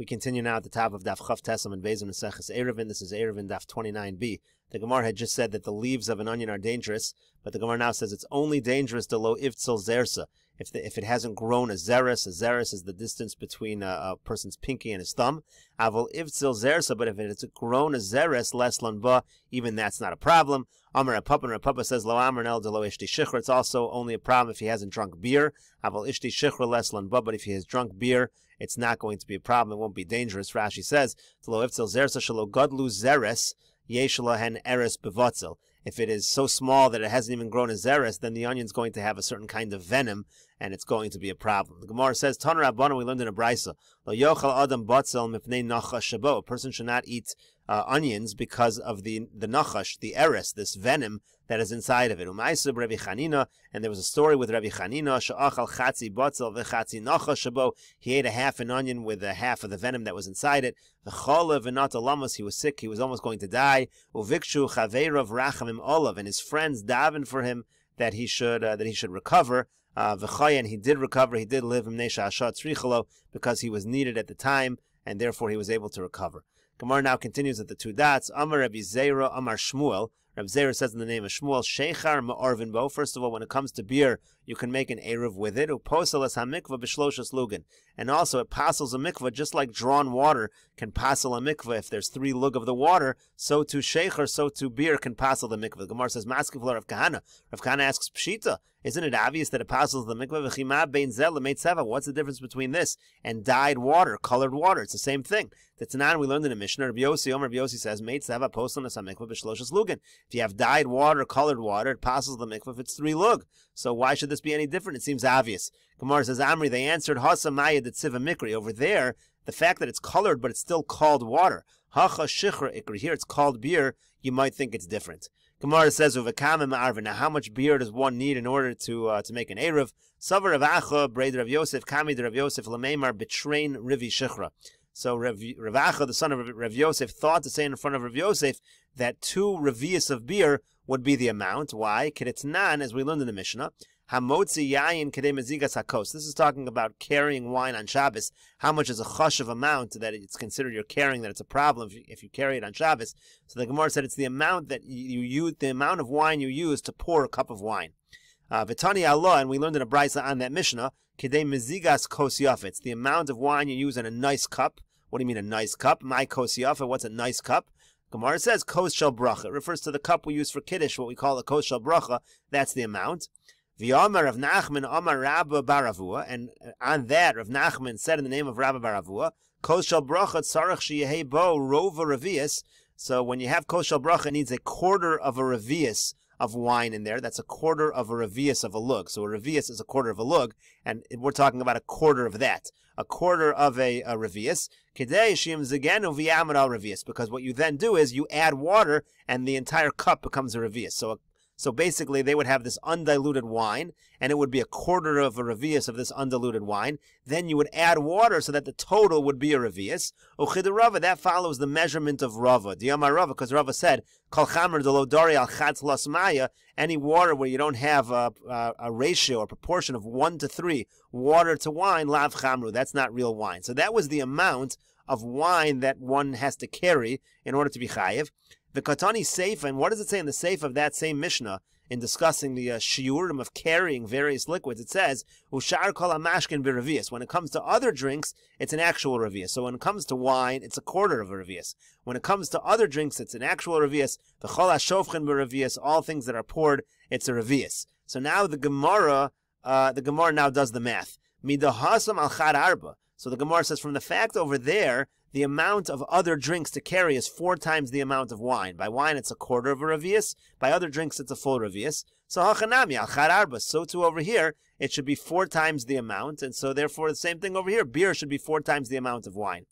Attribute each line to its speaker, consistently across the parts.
Speaker 1: We continue now at the top of Daf Chav Tesam and Bezim Meseches Erevin. This is Erevin Daf 29b. The Gemara had just said that the leaves of an onion are dangerous, but the Gemara now says it's only dangerous to lo iftzil zersa if the, if it hasn't grown a zeres, a zeres is the distance between a, a person's pinky and his thumb. Avol ivtzil zeresa, but if it's grown a zeres less lanba, even that's not a problem. Amar Apapa and Apapa says lo amar nel de lo ishti shichra. It's also only a problem if he hasn't drunk beer. Avol ishti shichra less lanba, but if he has drunk beer, it's not going to be a problem. It won't be dangerous. Rashi says lo ivtzil zeresa shalo gadlu zeres hen eres bevatzel. If it is so small that it hasn't even grown a zeres, then the onion's going to have a certain kind of venom, and it's going to be a problem. The Gemara says, Taner Abana, we learned in a brisa, lo yochal adam batzel mipnei nacha shabo. A person should not eat uh, onions because of the the nachash, the eris, this venom that is inside of it. Umaisub Rabbi Chanina, and there was a story with Rabbi Chanina, Sha'achal chatzi botzel v'chatzi nachash He ate a half an onion with a half of the venom that was inside it. The v'natalamas, he was sick, he was almost going to die. Uvikshu chaveirav rachamim olav, and his friends davened for him that he should uh, that he should recover. Uh, he did recover, he did live in Nesha Ashat because he was needed at the time, and therefore he was able to recover. Gemara now continues at the two dots. Amar Rabbi Zera, Amar Shmuel. Rabbi Zera says in the name of Shmuel, shechar Ma'arvin Bo. First of all, when it comes to beer, you can make an Erev with it. Uposalas Hamikva Bishloshas Lugan. And also, it passes a mikvah just like drawn water can passel a mikvah If there's three lug of the water, so too sheikher, so too beer can passel the mikvah. The Gemara says, Maskevler Rav Kahana. Rav Kahana asks Pshita, isn't it obvious that it passes the mikveh? What's the difference between this and dyed water, colored water? It's the same thing. The Tanan we learned in the Mishnah. Rabbi Yossi, Omer Rabbi Yossi says, Meitzeva posel nesamikveh b'shloshes lugan. If you have dyed water, colored water, it passes the mikvah if it's three lug. So why should this be any different? It seems obvious. Gemara says, Amri, they answered, Hasa Maya Tziva Mikri. Over there, the fact that it's colored, but it's still called water. Hacha Shichra Ikri. Here it's called beer. You might think it's different. Gemara says, Uvakama Arvin. Now, how much beer does one need in order to uh, to make an Erev? Savar of Acha, Braid Rav Yosef, Kamid Rav Yosef, Lamemar, Betrain Rivi Shichra. So Rav, Rav Acha, the son of Rav Yosef, thought to say in front of Rav Yosef that two revias of beer would be the amount. Why? Kiritznan, as we learned in the Mishnah, Hamotzi yayin kedei mezigas hakos. This is talking about carrying wine on Shabbos. How much is a chush of amount that it's considered you're carrying that it's a problem if you, if you carry it on Shabbos? So the Gemara said it's the amount that you, you use, the amount of wine you use to pour a cup of wine. Uh, Vitani Allah, and we learned in a brisa on that Mishnah, kedei mezigas kos It's the amount of wine you use in a nice cup. What do you mean a nice cup? My kos What's a nice cup? Gemara says shel bracha. It refers to the cup we use for kiddush, what we call the shel bracha. That's the amount. V'yomar of Nachman Amar Rabba Baravua, and on that Rav Nachman said in the name of Rabba Baravua, shel Bracha Tzarach Sheyehei Bo Rova Revius. So when you have shel Bracha, it needs a quarter of a Revius of wine in there. That's a quarter of a revius of a lug. So a revius is a quarter of a lug, and we're talking about a quarter of that. A quarter of a, a revius. Because what you then do is you add water, and the entire cup becomes a revius. So a so basically, they would have this undiluted wine, and it would be a quarter of a revius of this undiluted wine. Then you would add water so that the total would be a revius. Uchida Rava, that follows the measurement of Rava. Diyamar Rava, because Rava said, Kal chamer delodari al chatz las maya, any water where you don't have a, a, a ratio or proportion of 1 to 3, water to wine, lav chamru, that's not real wine. So that was the amount of wine that one has to carry in order to be chayiv. The Katani Seif, and what does it say in the Seif of that same Mishnah in discussing the uh, shiurim of carrying various liquids? It says, Ushar kol Amashkin When it comes to other drinks, it's an actual Revius. So when it comes to wine, it's a quarter of a When it comes to other drinks, it's an actual Revius. The chol hashofchen biravias, all things that are poured, it's a Revius. So now the Gemara, uh, the Gemara now does the math. Midahasam al arba. So the Gemara says from the fact over there the amount of other drinks to carry is four times the amount of wine. By wine, it's a quarter of a revius. By other drinks, it's a full revius. So hachanami achar arba. So too over here, it should be four times the amount, and so therefore the same thing over here. Beer should be four times the amount of wine.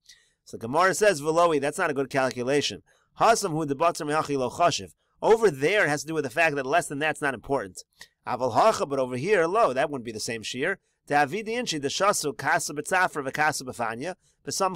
Speaker 1: So Gemara says veloi. That's not a good calculation. Hasam hu debatzar Over there has to do with the fact that less than that's not important. Aval hacha, but over here, lo, that wouldn't be the same shear. David Inchi, the Shasu, Kasa B'tzafra, V'kasa B'fanya. For some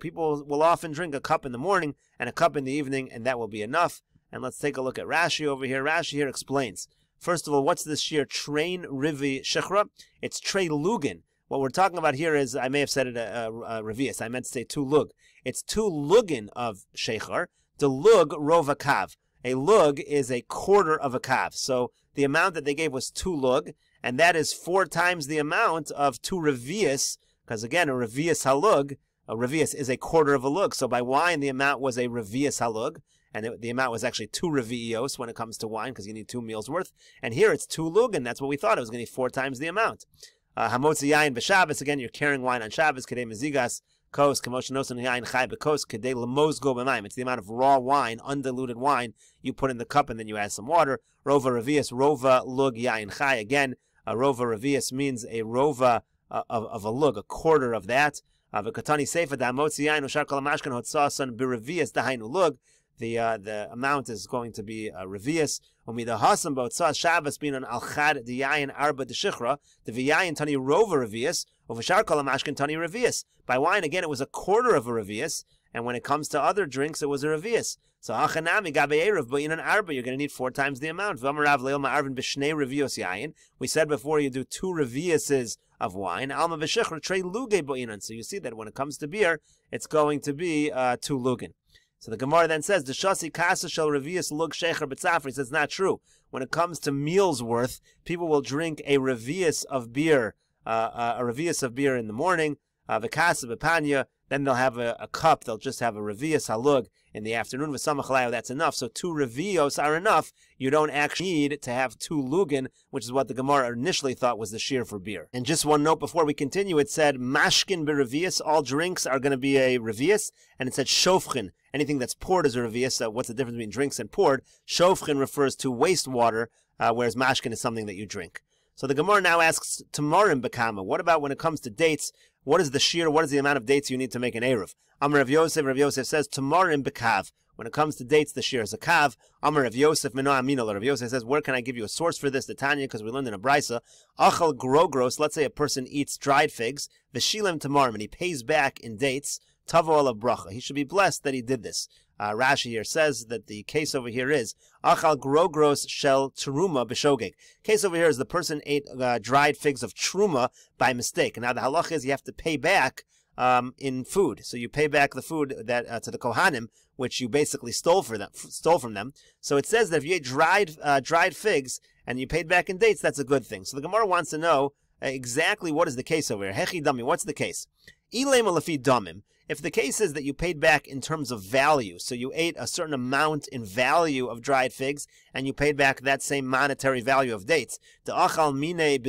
Speaker 1: people will often drink a cup in the morning and a cup in the evening, and that will be enough. And let's take a look at Rashi over here. Rashi here explains. First of all, what's this year? Train Rivi Shechra? It's Trey Lugan. What we're talking about here is, I may have said it uh, uh, uh, I meant to say two lug. It's two lugin of shechar. The lug rov a kav. A lug is a quarter of a kav. So the amount that they gave was two lug, and that is four times the amount of two revius, because again, a revius halug, a revias is a quarter of a lug. So by wine, the amount was a revius halug, and it, the amount was actually two revios when it comes to wine, because you need two meals worth. And here it's two lug, and that's what we thought it was going to be four times the amount. Uh, Hamotzi uh, yain b'Shabbos. Again, you're carrying wine on Shabbos. Kedei mezigas kos kamoshenos yain chay b'kos kedei lemozgo b'mayim. It's the amount of raw wine, undiluted wine, you put in the cup and then you add some water. Rova revius, rova lug yain chay. Again, a rova revius means a rova uh, of, of a lug, a quarter of that. Uh, the uh, the amount is going to be uh, revius. Umidahasim botzas Shabbos being an alchad diyayin arba deshichra the viyayin tani rova revius over sharkal amashkin tani revius. By wine again, it was a quarter of a revius. And when it comes to other drinks, it was a revius. So achanami gabe but in an arba, you're going to need four times the amount. We said before you do two reviuses of wine. Alma v'shechra trei luge bo'inan. So you see that when it comes to beer, it's going to be uh, two lugan. So the Gemara then says, "Deshasi kasa shall revius lug shecher b'tzafri." Says not true. When it comes to meals worth, people will drink a revius of beer, uh, uh a revius of beer in the morning, uh, v'kasa b'panya, then they'll have a, a cup. They'll just have a revius halug in the afternoon with That's enough. So two revios are enough. You don't actually need to have two lugin, which is what the Gemara initially thought was the shear for beer. And just one note before we continue, it said mashkin berevius. All drinks are going to be a revius, and it said shofchin. Anything that's poured is a revius. So what's the difference between drinks and poured? Shofchin refers to wastewater, uh, whereas mashkin is something that you drink. So the Gemara now asks Tamarim Bakama, what about when it comes to dates? What is the shear? What is the amount of dates you need to make an Erev? Amr Rav Yosef, Rav Yosef says Tamarim Bakav. When it comes to dates, the shear is a kav. Amr Rav Yosef Minoah Aminal. Rav Yosef says, where can I give you a source for this? The Tanya, because we learned in a brisa. Achal grogros. Let's say a person eats dried figs. Veshilem tamarim, and he pays back in dates. Tavo ala bracha. He should be blessed that he did this uh, Rashi here says that the case over here is achal grogros shel truma b'shogeg. Case over here is the person ate uh, dried figs of truma by mistake. Now the halach is you have to pay back um, in food, so you pay back the food that uh, to the kohanim which you basically stole for them, stole from them. So it says that if you ate dried uh, dried figs and you paid back in dates, that's a good thing. So the Gemara wants to know uh, exactly what is the case over here. Hechi dami, what's the case? Ilay lafi damim. If the case is that you paid back in terms of value, so you ate a certain amount in value of dried figs and you paid back that same monetary value of dates, let's say he ate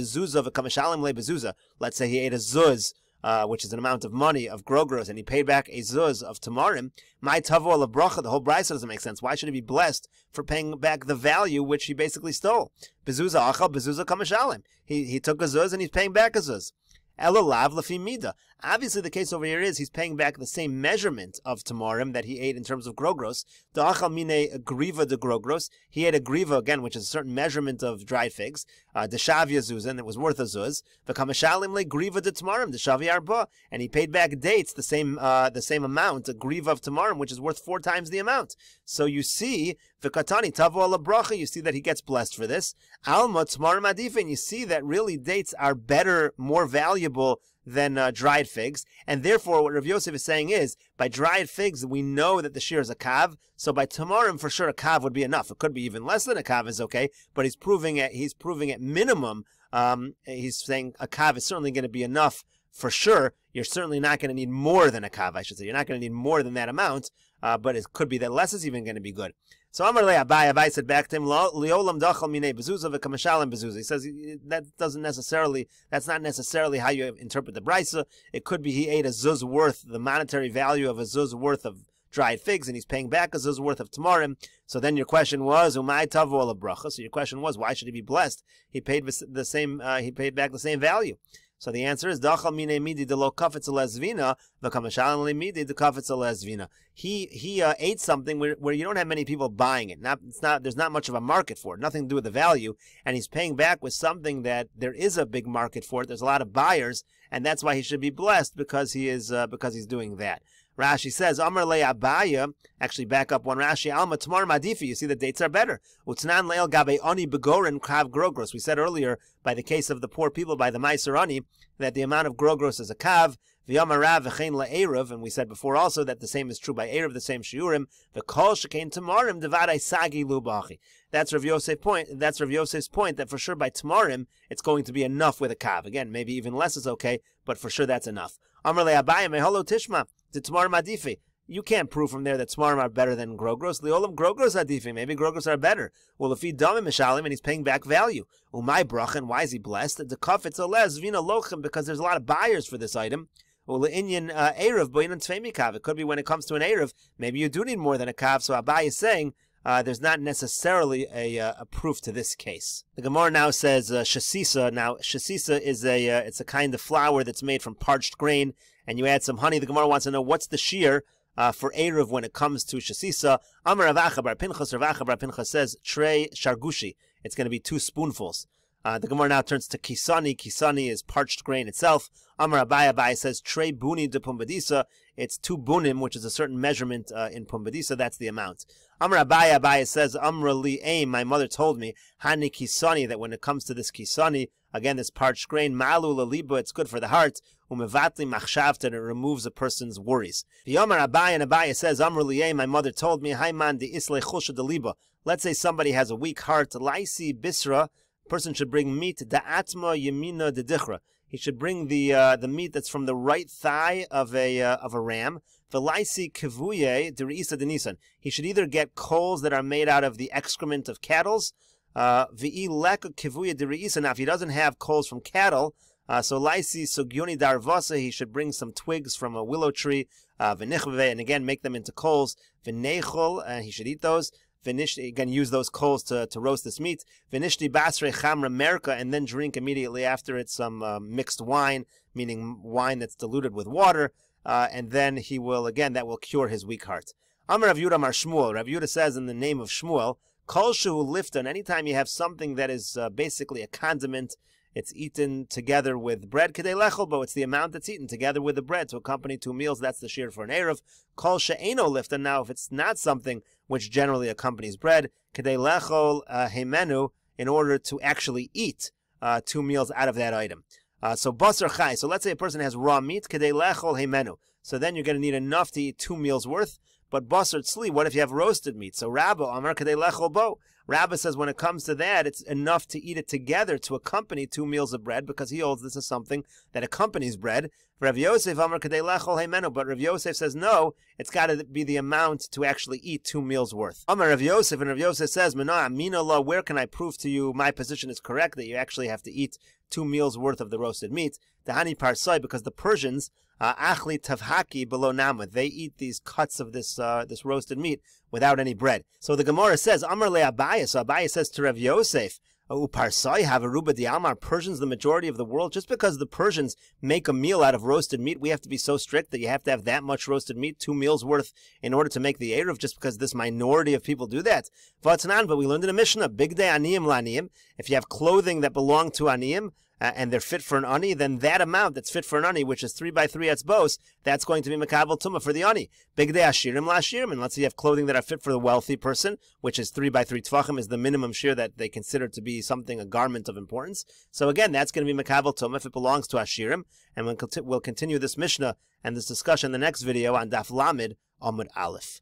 Speaker 1: a zuz, uh, which is an amount of money of grogros, and he paid back a zuz of tamarim, my tavor lebracha, the whole brisa doesn't make sense. Why should he be blessed for paying back the value which he basically stole? Bezuza achal, bezuza kamashalim. He, he took a zuz and he's paying back a zuz. Elalav lafimida. Obviously, the case over here is he's paying back the same measurement of tamarim that he ate in terms of grogros. The achal mine griva de grogros. He ate a griva again, which is a certain measurement of dried figs. Uh, the shavia zuzan It was worth a zuz. The kamashalim le griva de tamarim. The shavia arba, and he paid back dates the same uh, the same amount, a griva of tamarim, which is worth four times the amount. So you see the katani tavu ala bracha. You see that he gets blessed for this alma tamarim adifin. You see that really dates are better, more valuable than uh, dried figs. And therefore, what Rav Yosef is saying is, by dried figs, we know that the shear is a kav. So by tamarim, for sure, a kav would be enough. It could be even less than a kav is okay, but he's proving at he's proving at minimum. Um, he's saying a kav is certainly going to be enough for sure. You're certainly not going to need more than a kav, I should say. You're not going to need more than that amount, uh, but it could be that less is even going to be good. So Amar Le Abai, Abai said back to him, Liolam dachal mine bezuza v'kamashalim He says that doesn't necessarily, that's not necessarily how you interpret the brisa. It could be he ate a zuz worth, the monetary value of a zuz worth of dried figs, and he's paying back a zuz worth of tamarim. So then your question was, umai tavu So your question was, why should he be blessed? He paid the same, uh, he paid back the same value. So the answer is dachal mine midi de lo kafetz lesvina v'kamashal midi de kafetz He he uh, ate something where, where you don't have many people buying it. Not it's not there's not much of a market for it. Nothing to do with the value, and he's paying back with something that there is a big market for it. There's a lot of buyers, and that's why he should be blessed because he is uh, because he's doing that. Rashi says, Amr le Abaya, actually back up one Rashi, Alma Tamar Madifa, you see the dates are better. Utznan leil gabe oni Begorin krav grogros. We said earlier, by the case of the poor people, by the Maiserani, that the amount of grogros is a kav, v'yamarav v'chein le'erev, and we said before also that the same is true by Erev, the same shiurim, v'kol shekein tamarim devadai sagi lubachi. That's Rav Yosef's point, that's Rav Yosef's point, that for sure by tamarim, it's going to be enough with a kav. Again, maybe even less is okay, but for sure that's enough. Amr le Abaya, meholo tishma the Tmar Madifi. You can't prove from there that Tmarim are better than Grogros. Leolam Grogros Adifi. Maybe Grogros are better. Well, if he dumb Mishalim and he's paying back value. Umay Brachin, why is he blessed? The a Alez, Vina Lochem, because there's a lot of buyers for this item. Uleinyan uh, Erev, Boinan Tfemikav. It could be when it comes to an Erev, maybe you do need more than a Kav. So Abai is saying, uh, there's not necessarily a, uh, a, proof to this case. The Gemara now says uh, shasisa. Now shasisa is a uh, it's a kind of flour that's made from parched grain and you add some honey, the Gemara wants to know what's the shear uh, for Erev when it comes to Shasisa. Amar Rav Achabar Pinchas, Rav Achabar Pinchas says, Trey Shargushi. It's going to be two spoonfuls. Uh, the Gemara now turns to Kisani. Kisani is parched grain itself. Amar Abai Abai says, Trey Buni de Pumbadisa. It's two bunim, which is a certain measurement uh, in Pumbadisa. That's the amount. Amar Abai Abai says, Amra Li Aim, my mother told me, Hani Kisani, that when it comes to this Kisani, again, this parched grain, Malu Laliba, it's good for the heart umevatli machshavta, and it removes a person's worries. The Yomar Abay and Abaya says, Amr liyeh, my mother told me, Haiman de isle chusha deliba. Let's say somebody has a weak heart, laisi bisra, person should bring meat, atma yemina de dichra. He should bring the uh, the meat that's from the right thigh of a uh, of a ram. Velaisi kivuye dereisa denisan. He should either get coals that are made out of the excrement of cattle's, uh, ve'i leka kivuye deriisa. Now, if he doesn't have coals from cattle, uh, so Laisi Sugyuni Darvasa, he should bring some twigs from a willow tree, uh, and again make them into coals. Vinechol, and uh, he should eat those. Vinishti, again use those coals to, to roast this meat. Vinishti Basre Chamra Merka, and then drink immediately after it some uh, mixed wine, meaning wine that's diluted with water. Uh, and then he will, again, that will cure his weak heart. Amr Rav Yudah Mar Shmuel, Rav Yudah says in the name of Shmuel, Kol Shehu Lifton, anytime you have something that is uh, basically a condiment, it's eaten together with bread. Kedei It's the amount that's eaten together with the bread to accompany two meals. That's the shear for an erev. Kol she'eno lifta. Now, if it's not something which generally accompanies bread, kedei lechol uh, hemenu, in order to actually eat uh, two meals out of that item. Uh, so basar chai. So let's say a person has raw meat. Kedei lechol hemenu. So then you're going to need enough to eat two meals worth. But basar tzli, what if you have roasted meat? So Rabba, Amar Kadeh Lechol Bo. Rabba says when it comes to that, it's enough to eat it together to accompany two meals of bread because he holds this as something that accompanies bread. Rav Yosef, Amar Kadeh Lechol Heimenu. But Rav Yosef says no, it's got to be the amount to actually eat two meals worth. Amar Rav Yosef, and Rav Yosef says, Mina, Mina law, where can I prove to you my position is correct that you actually have to eat two meals worth of the roasted meat. The hani parsai, because the Persians, uh, achli tavhaki below nama, they eat these cuts of this uh, this roasted meat without any bread. So the Gemara says, Amar le Abaya, so Abaya says to Rav Yosef, Uparsai oh, have Aruba Diamar, Persians the majority of the world. Just because the Persians make a meal out of roasted meat, we have to be so strict that you have to have that much roasted meat, two meals worth, in order to make the Erev, just because this minority of people do that. but we learned in a Mishnah, Big Day Aniyim Laniyim. If you have clothing that belong to Aniyim, uh, and they're fit for an ani, then that amount that's fit for an ani, which is three by three both, that's going to be makabel tuma for the ani. Big day ashirim lashirim, and let's say you have clothing that are fit for the wealthy person, which is three by three tvachim is the minimum shear that they consider to be something a garment of importance. So again, that's going to be makabel tuma if it belongs to ashirim, and we'll, continue this mishnah and this discussion in the next video on daf lamid amud aleph.